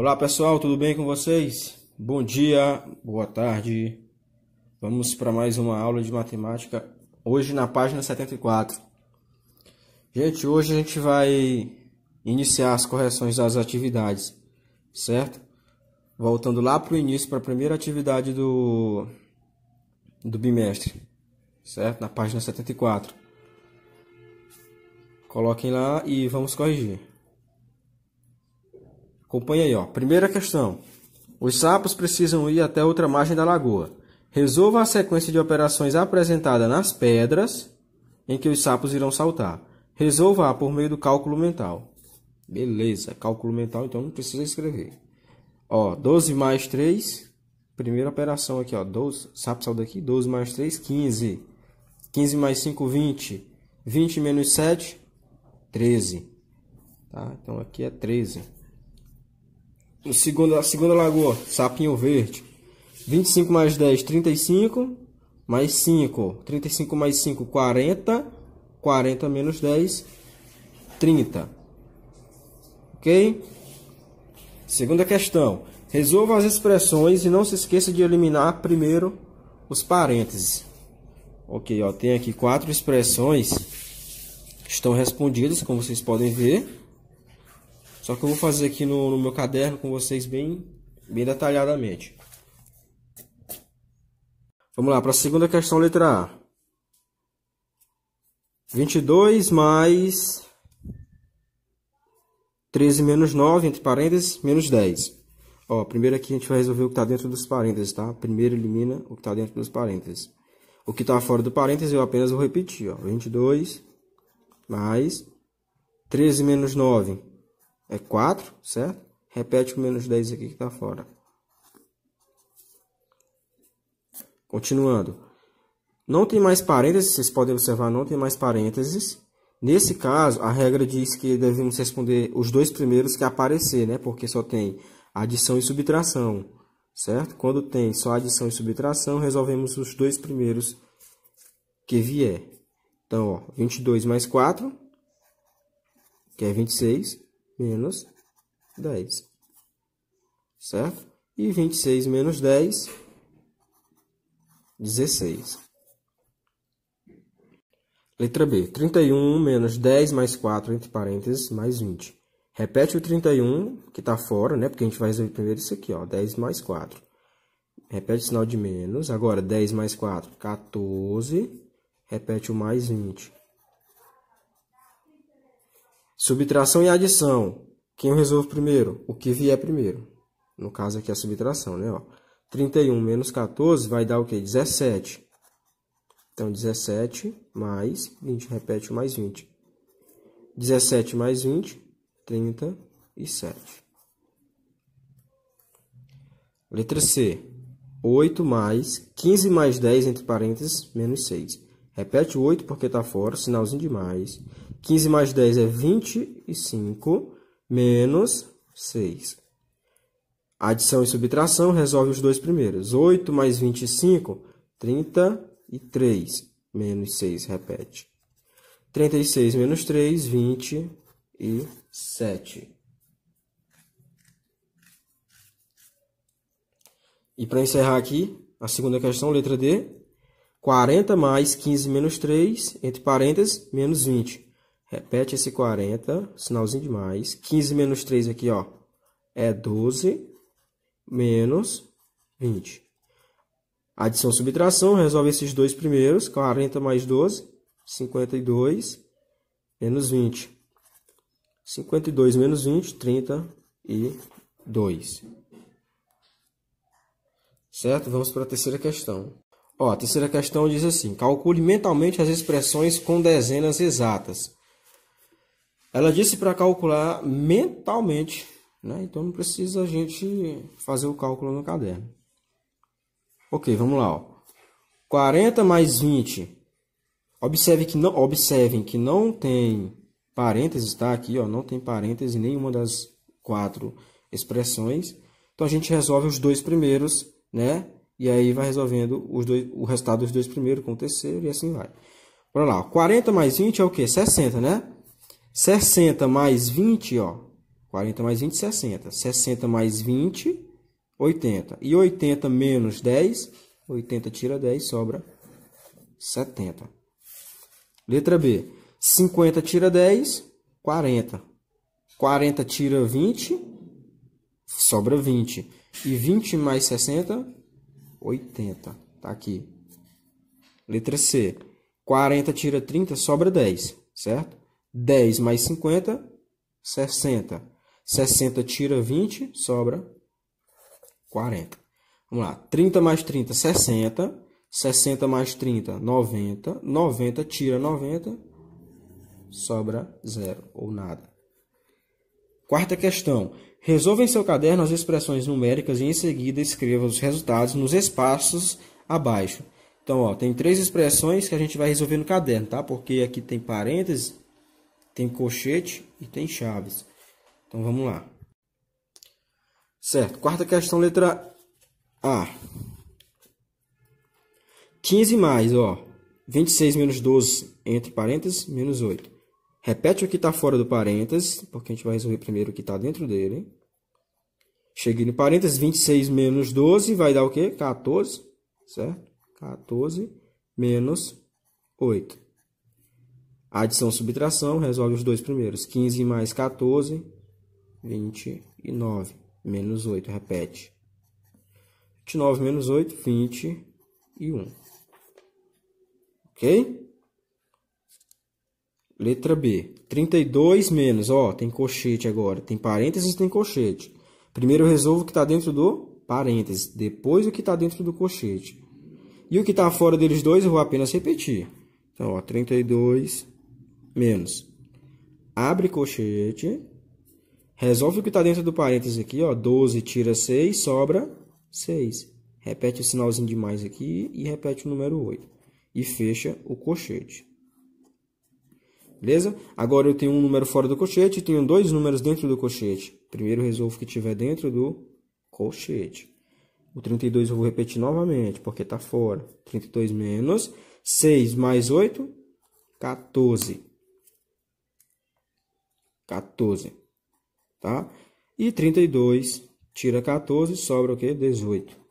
Olá pessoal, tudo bem com vocês? Bom dia, boa tarde. Vamos para mais uma aula de matemática, hoje na página 74. Gente, hoje a gente vai iniciar as correções das atividades, certo? Voltando lá para o início, para a primeira atividade do, do bimestre, certo? Na página 74. Coloquem lá e vamos corrigir. Acompanha aí, ó. Primeira questão. Os sapos precisam ir até outra margem da lagoa. Resolva a sequência de operações apresentada nas pedras em que os sapos irão saltar. Resolva por meio do cálculo mental. Beleza, cálculo mental, então não precisa escrever. Ó, 12 mais 3, primeira operação aqui, ó, 12, sapo saiu daqui, 12 mais 3, 15. 15 mais 5, 20. 20 menos 7, 13. Tá? Então aqui é 13. O segundo, a segunda lagoa, sapinho verde. 25 mais 10, 35. Mais 5, 35 mais 5, 40. 40 menos 10, 30. Ok? Segunda questão. Resolva as expressões e não se esqueça de eliminar primeiro os parênteses. Ok, ó, tem aqui quatro expressões estão respondidas, como vocês podem ver. Só que eu vou fazer aqui no, no meu caderno com vocês bem, bem detalhadamente. Vamos lá, para a segunda questão, letra A. 22 mais 13 menos 9, entre parênteses, menos 10. Ó, primeiro aqui a gente vai resolver o que está dentro dos parênteses, tá? Primeiro elimina o que está dentro dos parênteses. O que está fora do parênteses eu apenas vou repetir, ó. 22 mais 13 menos 9, é 4, certo? Repete o menos 10 aqui que está fora. Continuando. Não tem mais parênteses, vocês podem observar, não tem mais parênteses. Nesse caso, a regra diz que devemos responder os dois primeiros que aparecer, né? Porque só tem adição e subtração, certo? Quando tem só adição e subtração, resolvemos os dois primeiros que vier. Então, ó, 22 mais 4, que é 26 menos 10. Certo? E 26 menos 10, 16. Letra B. 31 menos 10 mais 4, entre parênteses, mais 20. Repete o 31, que está fora, né? Porque a gente vai resolver primeiro isso aqui, ó. 10 mais 4. Repete o sinal de menos. Agora, 10 mais 4, 14. Repete o mais 20. Subtração e adição. Quem eu resolvo primeiro? O que vier primeiro. No caso aqui é a subtração, né? Ó, 31 menos 14 vai dar o quê? 17. Então, 17 mais 20, repete mais 20. 17 mais 20, 37. Letra C. 8 mais 15 mais 10, entre parênteses, menos 6. Repete o 8 porque está fora, sinalzinho demais. 15 mais 10 é 25, menos 6. Adição e subtração resolve os dois primeiros. 8 mais 25, 33, menos 6, repete. 36 menos 3, 27. E para encerrar aqui, a segunda questão, letra D, 40 mais 15 menos 3, entre parênteses, menos 20. Repete esse 40, sinalzinho de mais. 15 menos 3 aqui, ó, é 12 menos 20. Adição subtração, resolve esses dois primeiros. 40 mais 12, 52 menos 20. 52 menos 20, 32. Certo? Vamos para a terceira questão. Ó, a terceira questão diz assim: calcule mentalmente as expressões com dezenas exatas. Ela disse para calcular mentalmente, né? Então não precisa a gente fazer o cálculo no caderno. Ok, vamos lá. Ó. 40 mais 20. Observe que não, observem que não tem parênteses, tá? Aqui, ó, não tem parênteses em nenhuma das quatro expressões. Então a gente resolve os dois primeiros, né? E aí vai resolvendo os dois, o resultado dos dois primeiros com o terceiro e assim vai. Bora lá. 40 mais 20 é o quê? 60, né? 60 mais 20, ó. 40 mais 20, 60. 60 mais 20, 80. E 80 menos 10, 80 tira 10, sobra 70. Letra B. 50 tira 10, 40. 40 tira 20, sobra 20. E 20 mais 60, 80. Tá aqui. Letra C. 40 tira 30, sobra 10, certo? 10 mais 50, 60. 60 tira 20, sobra 40. Vamos lá. 30 mais 30, 60. 60 mais 30, 90. 90 tira 90, sobra zero ou nada. Quarta questão. Resolva em seu caderno as expressões numéricas e em seguida escreva os resultados nos espaços abaixo. Então, ó, tem três expressões que a gente vai resolver no caderno, tá? Porque aqui tem parênteses, tem colchete e tem chaves. Então, vamos lá. Certo. Quarta questão, letra A. 15 mais, ó, 26 menos 12, entre parênteses, menos 8. Repete o que está fora do parênteses, porque a gente vai resolver primeiro o que está dentro dele. Cheguei no parênteses, 26 menos 12 vai dar o quê? 14, certo? 14 menos 8. Adição, subtração, resolve os dois primeiros. 15 mais 14, 29. Menos 8, repete. 29 menos 8, 21. Ok? Letra B. 32 menos, ó, tem colchete agora. Tem parênteses, tem colchete. Primeiro eu resolvo o que está dentro do parênteses, depois o que está dentro do colchete. E o que está fora deles dois eu vou apenas repetir. Então, ó, 32 menos. Abre colchete. Resolve o que está dentro do parênteses aqui, ó. 12 tira 6, sobra 6. Repete o sinalzinho de mais aqui e repete o número 8. E fecha o colchete. Beleza? Agora eu tenho um número fora do colchete e tenho dois números dentro do colchete. Primeiro resolvo o que tiver dentro do colchete. O 32 eu vou repetir novamente, porque está fora. 32 menos 6 mais 8, 14. 14. Tá? E 32 tira 14, sobra o quê? 18.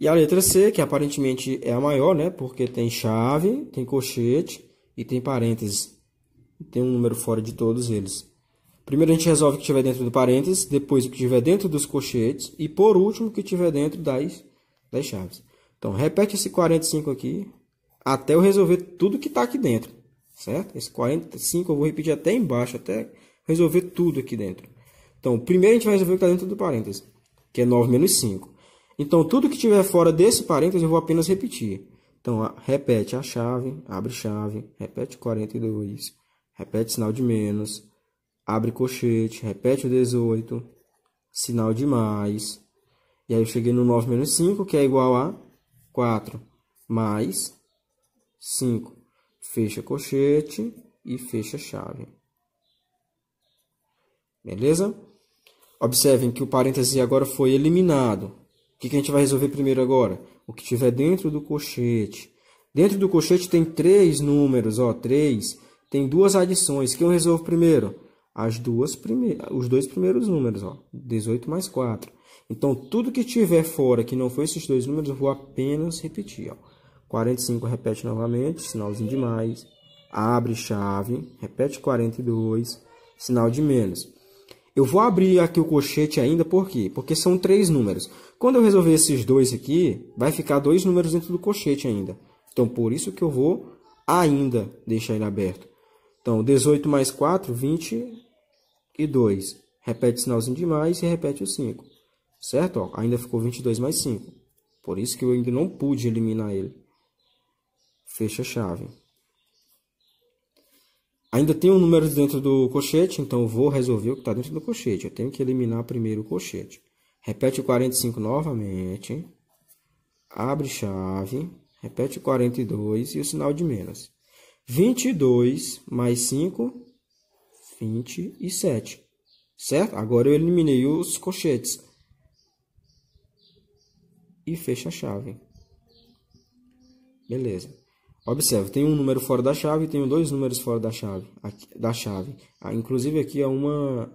E a letra C, que aparentemente é a maior, né? Porque tem chave, tem colchete e tem parênteses. Tem um número fora de todos eles. Primeiro a gente resolve o que tiver dentro do parênteses, depois o que tiver dentro dos colchetes e por último o que tiver dentro das, das chaves. Então repete esse 45 aqui até eu resolver tudo que está aqui dentro, certo? Esse 45 eu vou repetir até embaixo, até resolver tudo aqui dentro. Então primeiro a gente vai resolver o que está dentro do parênteses, que é 9 menos 5. Então, tudo que tiver fora desse parênteses, eu vou apenas repetir. Então, repete a chave, abre chave, repete 42, repete sinal de menos, abre colchete, repete o 18, sinal de mais. E aí eu cheguei no 9 menos 5, que é igual a 4 mais 5. Fecha colchete e fecha chave. Beleza? Observem que o parêntese agora foi eliminado. O que, a gente vai resolver primeiro agora? O que tiver dentro do colchete. Dentro do colchete tem três números, ó, três. Tem duas adições. que eu resolvo primeiro? As duas prime... Os dois primeiros números, ó, 18 mais 4. Então, tudo que tiver fora que não foi esses dois números, eu vou apenas repetir. Ó. 45 repete novamente, sinalzinho de mais. Abre chave, repete 42, sinal de menos. Eu vou abrir aqui o colchete ainda, por quê? Porque são três números. Quando eu resolver esses dois aqui, vai ficar dois números dentro do colchete ainda. Então, por isso que eu vou ainda deixar ele aberto. Então, 18 mais 4, 22. Repete o sinalzinho de mais e repete o 5. Certo? Ó, ainda ficou 22 mais 5. Por isso que eu ainda não pude eliminar ele. Fecha a chave. Ainda tem um número dentro do colchete, então vou resolver o que está dentro do colchete. Eu tenho que eliminar primeiro o colchete. Repete o 45 novamente. Abre chave. Repete o 42 e o sinal de menos. 22 mais 5, 27. Certo? Agora eu eliminei os colchetes. E fecha a chave. Beleza. Observe, tem um número fora da chave e tenho dois números fora da chave. Aqui, da chave. Ah, inclusive aqui é uma...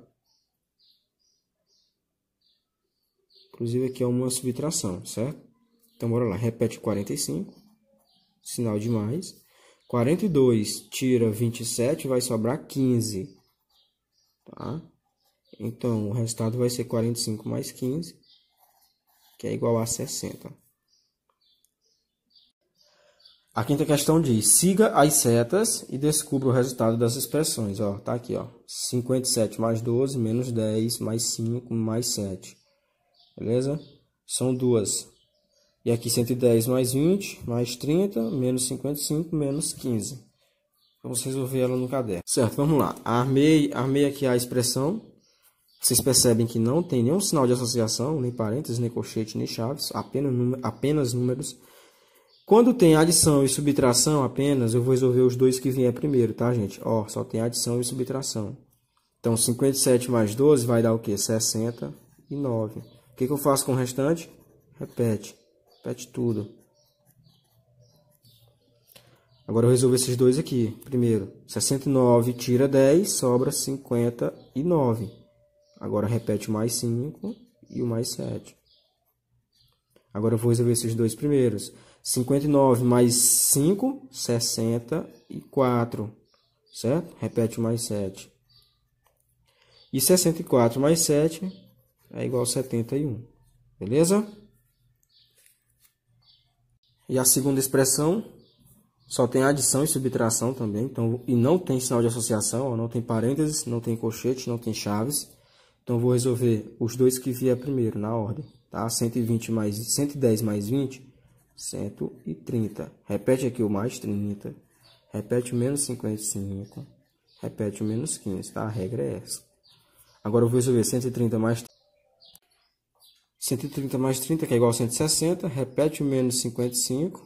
Inclusive aqui é uma subtração, certo? Então, bora lá. Repete 45. Sinal de mais. 42 tira 27, vai sobrar 15. Tá? Então, o resultado vai ser 45 mais 15, que é igual a 60. A quinta questão diz: siga as setas e descubra o resultado das expressões. Ó, tá aqui, ó. 57 mais 12 menos 10 mais 5 mais 7. Beleza? São duas. E aqui 110 mais 20 mais 30 menos 55 menos 15. Vamos resolver ela no caderno. Certo, vamos lá. Armei, armei aqui a expressão. Vocês percebem que não tem nenhum sinal de associação, nem parênteses, nem colchete, nem chaves, apenas, apenas números quando tem adição e subtração apenas, eu vou resolver os dois que vier primeiro, tá, gente? Ó, só tem adição e subtração. Então, 57 mais 12 vai dar o quê? 69. O que, que eu faço com o restante? Repete. Repete tudo. Agora eu resolvo esses dois aqui. Primeiro, 69 tira 10, sobra 59. Agora repete mais 5 e o mais 7. Agora eu vou resolver esses dois primeiros. 59 mais 5, 64, certo? Repete mais 7. E 64 mais 7 é igual a 71, beleza? E a segunda expressão só tem adição e subtração também, então, e não tem sinal de associação, ó, não tem parênteses, não tem colchete, não tem chaves. Então, vou resolver os dois que vier primeiro, na ordem, tá? 120 mais, 110 mais 20 130. Repete aqui o mais 30. Repete o menos 55. Repete o menos 15, tá? A regra é essa. Agora eu vou resolver 130 mais 130 mais 30, que é igual a 160. Repete o menos 55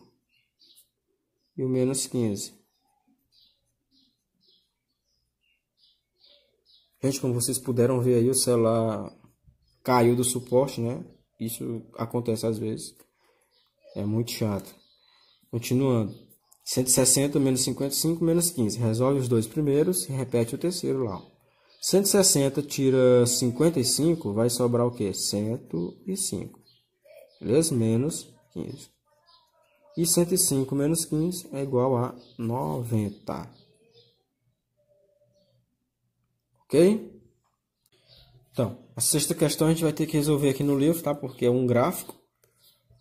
e o menos 15. Gente, como vocês puderam ver aí, o celular caiu do suporte, né? Isso acontece às vezes. É muito chato. Continuando. 160 menos 55 menos 15. Resolve os dois primeiros e repete o terceiro lá. 160 tira 55, vai sobrar o quê? 105. Beleza? Menos 15. E 105 menos 15 é igual a 90. Ok? Então, a sexta questão a gente vai ter que resolver aqui no livro, tá? Porque é um gráfico.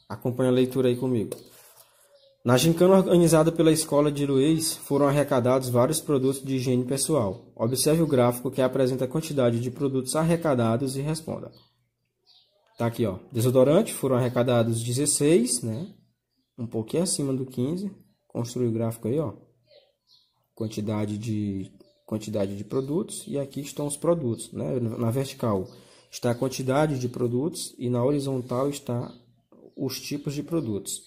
Acompanhe a leitura aí comigo. Na gincana organizada pela escola de Luiz, foram arrecadados vários produtos de higiene pessoal. Observe o gráfico que apresenta a quantidade de produtos arrecadados e responda. Tá aqui, ó. Desodorante foram arrecadados 16, né? Um pouquinho acima do 15. Construi o gráfico aí, ó. Quantidade de quantidade de produtos e aqui estão os produtos, né? Na vertical está a quantidade de produtos e na horizontal está os tipos de produtos.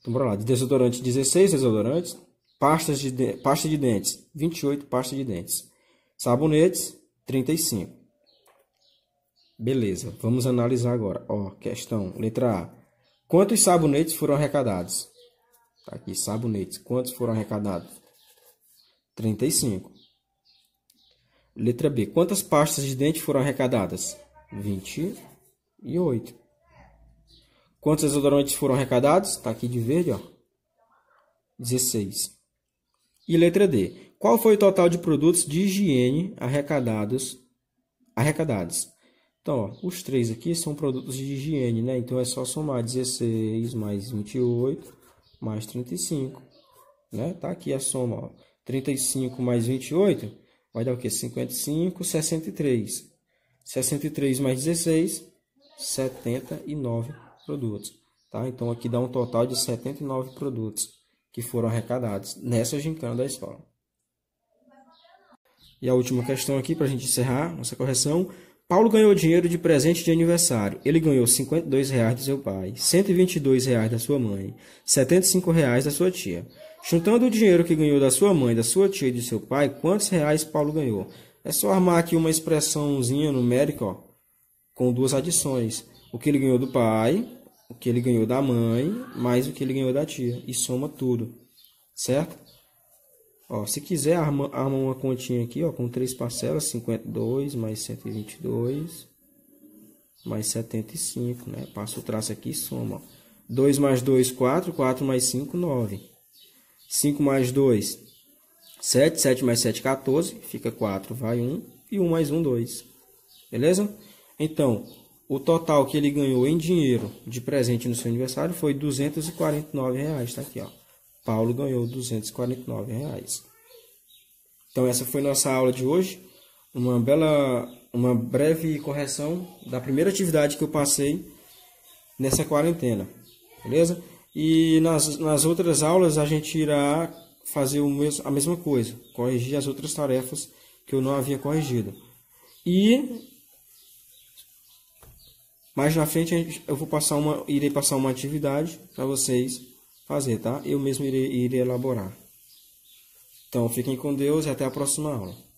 Então, bora lá. desodorante, 16 desodorantes. Pastas de, pasta de dentes, 28 pasta de dentes. Sabonetes, 35. Beleza, vamos analisar agora. Ó, questão, letra A. Quantos sabonetes foram arrecadados? Tá aqui, sabonetes. Quantos foram arrecadados? 35. Letra B. Quantas pastas de dente foram arrecadadas? 28. Quantos desodorantes foram arrecadados? Está aqui de verde, ó. 16. E letra D. Qual foi o total de produtos de higiene arrecadados? arrecadados? Então, ó, os três aqui são produtos de higiene, né? Então é só somar 16 mais 28 mais 35, né? Tá aqui a soma, ó. 35 mais 28 vai dar o quê? 55, 63. 63 mais 16, 79 produtos. Tá? Então aqui dá um total de 79 produtos que foram arrecadados nessa gincana da escola. E a última questão aqui para a gente encerrar nossa correção. Paulo ganhou dinheiro de presente de aniversário. Ele ganhou R$ 52,00 do seu pai, R$ 122,00 da sua mãe, R$ 75,00 da sua tia. Juntando o dinheiro que ganhou da sua mãe, da sua tia e do seu pai, quantos reais Paulo ganhou? É só armar aqui uma expressãozinha numérica ó, com duas adições o que ele ganhou do pai, o que ele ganhou da mãe, mais o que ele ganhou da tia. E soma tudo, certo? Ó, se quiser, arma, arma uma continha aqui, ó, com três parcelas, 52 mais 122 mais 75, né? Passa o traço aqui e soma, ó. 2 mais 2, 4. 4 mais 5, 9. 5 mais 2, 7. 7 mais 7, 14. Fica 4, vai 1. E 1 mais 1, 2. Beleza? Então, o total que ele ganhou em dinheiro de presente no seu aniversário foi 249 reais. Tá aqui, ó. Paulo ganhou 249 reais. Então essa foi nossa aula de hoje. Uma bela, uma breve correção da primeira atividade que eu passei nessa quarentena, beleza? E nas, nas outras aulas a gente irá fazer o mesmo, a mesma coisa, corrigir as outras tarefas que eu não havia corrigido. E mais na frente eu vou passar uma, irei passar uma atividade para vocês fazer, tá? Eu mesmo irei, irei elaborar. Então fiquem com Deus e até a próxima aula.